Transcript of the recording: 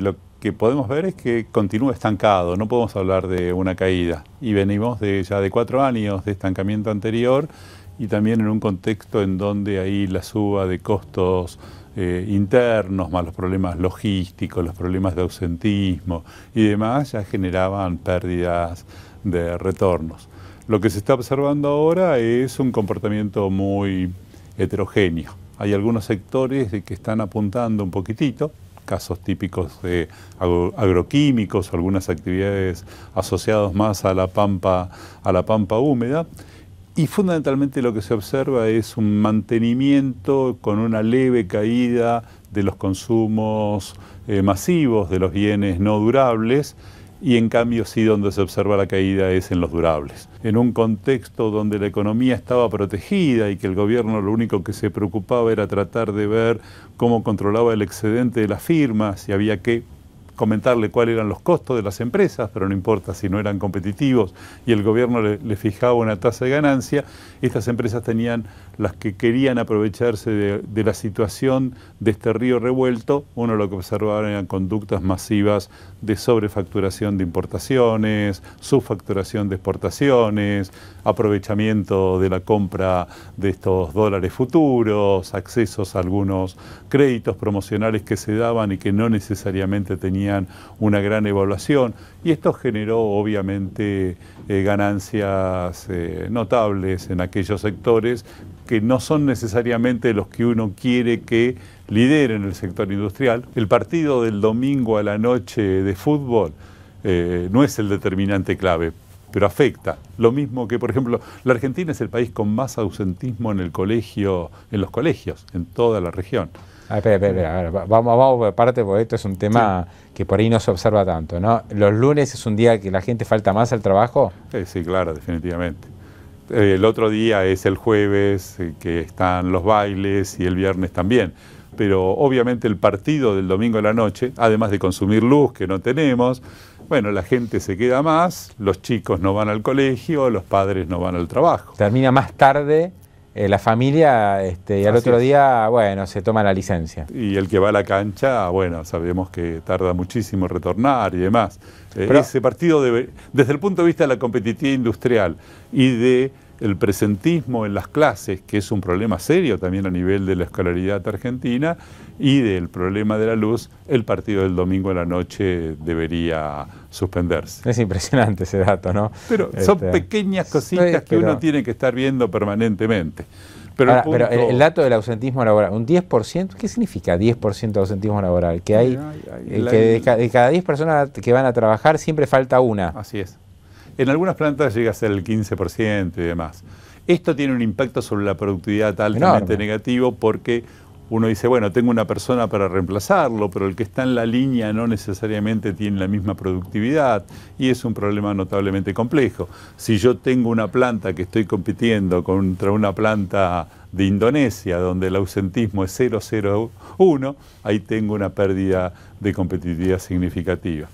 Lo que podemos ver es que continúa estancado, no podemos hablar de una caída. Y venimos de, ya de cuatro años de estancamiento anterior y también en un contexto en donde ahí la suba de costos eh, internos, más los problemas logísticos, los problemas de ausentismo y demás, ya generaban pérdidas de retornos. Lo que se está observando ahora es un comportamiento muy heterogéneo. Hay algunos sectores que están apuntando un poquitito, casos típicos de agroquímicos algunas actividades asociadas más a la pampa, a la pampa húmeda. Y fundamentalmente lo que se observa es un mantenimiento con una leve caída de los consumos eh, masivos de los bienes no durables y en cambio sí donde se observa la caída es en los durables. En un contexto donde la economía estaba protegida y que el gobierno lo único que se preocupaba era tratar de ver cómo controlaba el excedente de las firmas, si había que comentarle cuáles eran los costos de las empresas, pero no importa si no eran competitivos y el gobierno le, fijaba una tasa de ganancia, estas empresas tenían, las que querían aprovecharse de, de la situación de este río revuelto, uno lo que observaba eran conductas masivas de sobrefacturación de importaciones, subfacturación de exportaciones, aprovechamiento de la compra de estos dólares futuros, accesos a algunos créditos promocionales que se daban y que no necesariamente tenían una gran evaluación y esto generó obviamente eh, ganancias eh, notables en aquellos sectores que no son necesariamente los que uno quiere que lideren el sector industrial. El partido del domingo a la noche de fútbol eh, no es el determinante clave, pero afecta. Lo mismo que, por ejemplo, la Argentina es el país con más ausentismo en el colegio, en los colegios, en toda la región. Ah, vamos, vamos por porque esto es un tema que por ahí no se observa tanto, ¿no? ¿Los lunes es un día que la gente falta más al trabajo? sí, claro, definitivamente. Eh, el otro día es el jueves, eh, que están los bailes y el viernes también. Pero obviamente el partido del domingo de la noche, además de consumir luz que no tenemos, bueno, la gente se queda más, los chicos no van al colegio, los padres no van al trabajo. Termina más tarde eh, la familia este, y al otro día, bueno, se toma la licencia. Y el que va a la cancha, bueno, sabemos que tarda muchísimo retornar y demás. Pero, ese partido, desde el punto de vista de la competitividad industrial y de el presentismo en las clases, que es un problema serio también a nivel de la escolaridad argentina, y del problema de la luz, el partido del domingo a la noche debería suspenderse. Es impresionante ese dato, ¿no? Pero son este, pequeñas cositas que uno tiene que estar viendo permanentemente. Pero, el, dato del ausentismo laboral, un 10%, ¿qué significa 10% de ausentismo laboral? Que hay, eh, que de, cada 10 personas que van a trabajar siempre falta una. Así es. En algunas plantas llega a ser el 15% y demás. Esto tiene un impacto sobre la productividad altamente negativo porque uno dice, bueno, tengo una persona para reemplazarlo, pero el que está en la línea no necesariamente tiene la misma productividad y es un problema notablemente complejo. Si yo tengo una planta que estoy compitiendo contra una planta de Indonesia, donde el ausentismo es 0,01, ahí tengo una pérdida de competitividad significativa.